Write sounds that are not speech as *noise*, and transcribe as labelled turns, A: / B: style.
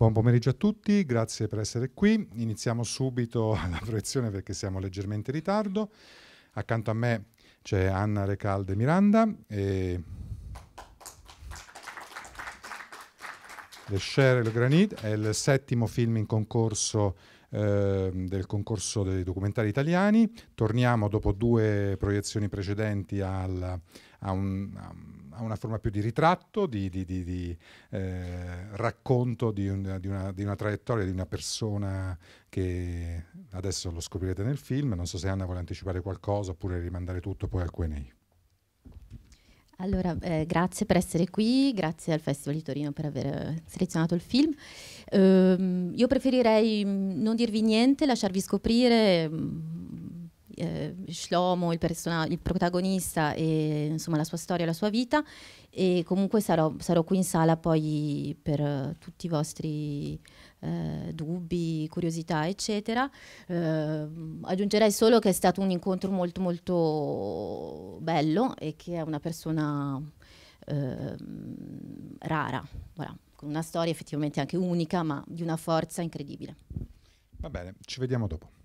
A: Buon pomeriggio a tutti, grazie per essere qui. Iniziamo subito *laughs* la proiezione perché siamo leggermente in ritardo. Accanto a me c'è Anna Recalde Miranda e Le Cher e Le Granit è il settimo film in concorso ehm, del concorso dei documentari italiani. Torniamo dopo due proiezioni precedenti al, a un ha una forma più di ritratto, di, di, di, di eh, racconto una, una, di una, traiettoria di una persona che adesso lo scoprirete nel film. Non so se Anna vuole anticipare qualcosa oppure rimandare tutto poi al Q&A.
B: Allora, eh, grazie per essere qui, grazie al Festival di Torino per aver selezionato il film. Eh, io preferirei mm, non dirvi niente, lasciarvi scoprire mm, eh, Shlomo, il, il, protagonista e insomma la sua storia, la sua vita e comunque sarò, sarò qui in sala poi per uh, tutti i vostri eh, dubbi, curiosità eccetera. Eh, aggiungerei solo che è stato un incontro molto molto bello e che è una persona ehm, rara, voilà, con una storia effettivamente anche unica ma di una forza incredibile.
C: Va bene, ci vediamo dopo.